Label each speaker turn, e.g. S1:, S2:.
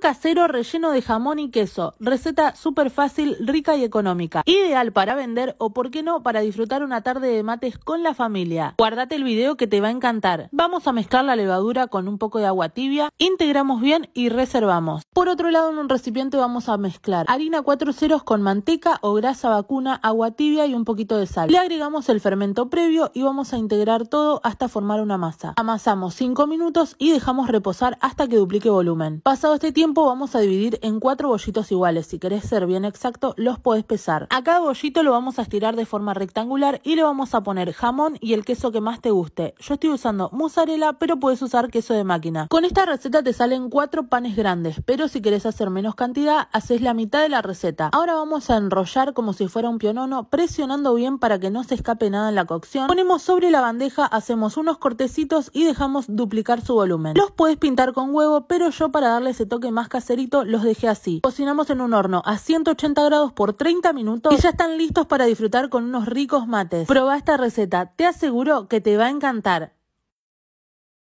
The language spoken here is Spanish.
S1: casero relleno de jamón y queso. Receta súper fácil, rica y económica. Ideal para vender o, por qué no, para disfrutar una tarde de mates con la familia. Guardate el video que te va a encantar. Vamos a mezclar la levadura con un poco de agua tibia, integramos bien y reservamos. Por otro lado, en un recipiente vamos a mezclar harina 4 ceros con manteca o grasa vacuna, agua tibia y un poquito de sal. Le agregamos el fermento previo y vamos a integrar todo hasta formar una masa. Amasamos 5 minutos y dejamos reposar hasta que duplique volumen. Pasado este tiempo, vamos a dividir en cuatro bollitos iguales. Si querés ser bien exacto, los podés pesar. A cada bollito lo vamos a estirar de forma rectangular y le vamos a poner jamón y el queso que más te guste. Yo estoy usando mozzarella, pero puedes usar queso de máquina. Con esta receta te salen cuatro panes grandes, pero si querés hacer menos cantidad, haces la mitad de la receta. Ahora vamos a enrollar como si fuera un pionono, presionando bien para que no se escape nada en la cocción. Ponemos sobre la bandeja, hacemos unos cortecitos y dejamos duplicar su volumen. Los puedes pintar con huevo, pero yo para darle ese toque más caserito, los dejé así. Cocinamos en un horno a 180 grados por 30 minutos y ya están listos para disfrutar con unos ricos mates. Proba esta receta, te aseguro que te va a encantar.